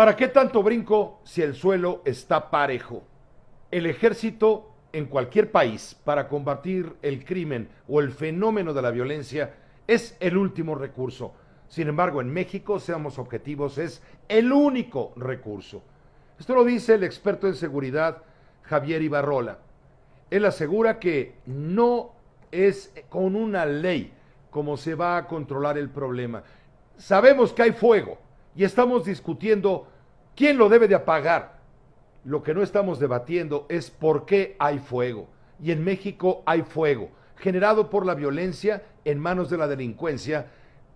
¿Para qué tanto brinco si el suelo está parejo? El ejército en cualquier país para combatir el crimen o el fenómeno de la violencia es el último recurso. Sin embargo, en México, seamos objetivos, es el único recurso. Esto lo dice el experto en seguridad Javier Ibarrola. Él asegura que no es con una ley como se va a controlar el problema. Sabemos que hay fuego, y estamos discutiendo quién lo debe de apagar. Lo que no estamos debatiendo es por qué hay fuego. Y en México hay fuego, generado por la violencia en manos de la delincuencia,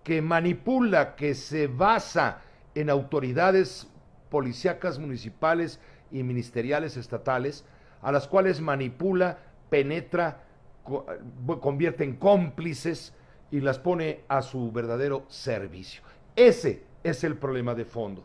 que manipula, que se basa en autoridades policíacas municipales y ministeriales estatales, a las cuales manipula, penetra, eh, convierte en cómplices y las pone a su verdadero servicio. Ese es el problema de fondo.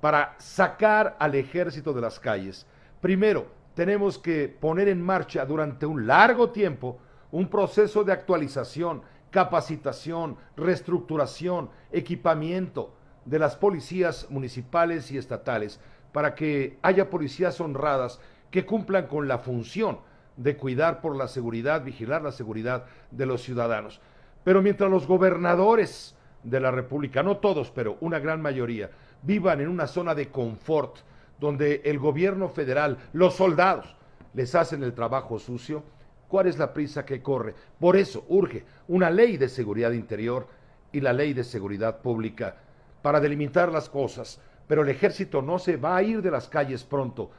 Para sacar al ejército de las calles, primero tenemos que poner en marcha durante un largo tiempo un proceso de actualización, capacitación, reestructuración, equipamiento de las policías municipales y estatales para que haya policías honradas que cumplan con la función de cuidar por la seguridad, vigilar la seguridad de los ciudadanos. Pero mientras los gobernadores de la República, no todos, pero una gran mayoría, vivan en una zona de confort donde el gobierno federal, los soldados, les hacen el trabajo sucio, ¿cuál es la prisa que corre? Por eso urge una ley de seguridad interior y la ley de seguridad pública para delimitar las cosas, pero el ejército no se va a ir de las calles pronto.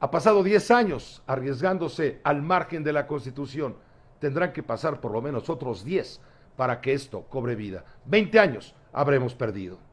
Ha pasado 10 años arriesgándose al margen de la Constitución. Tendrán que pasar por lo menos otros 10 para que esto cobre vida. 20 años habremos perdido.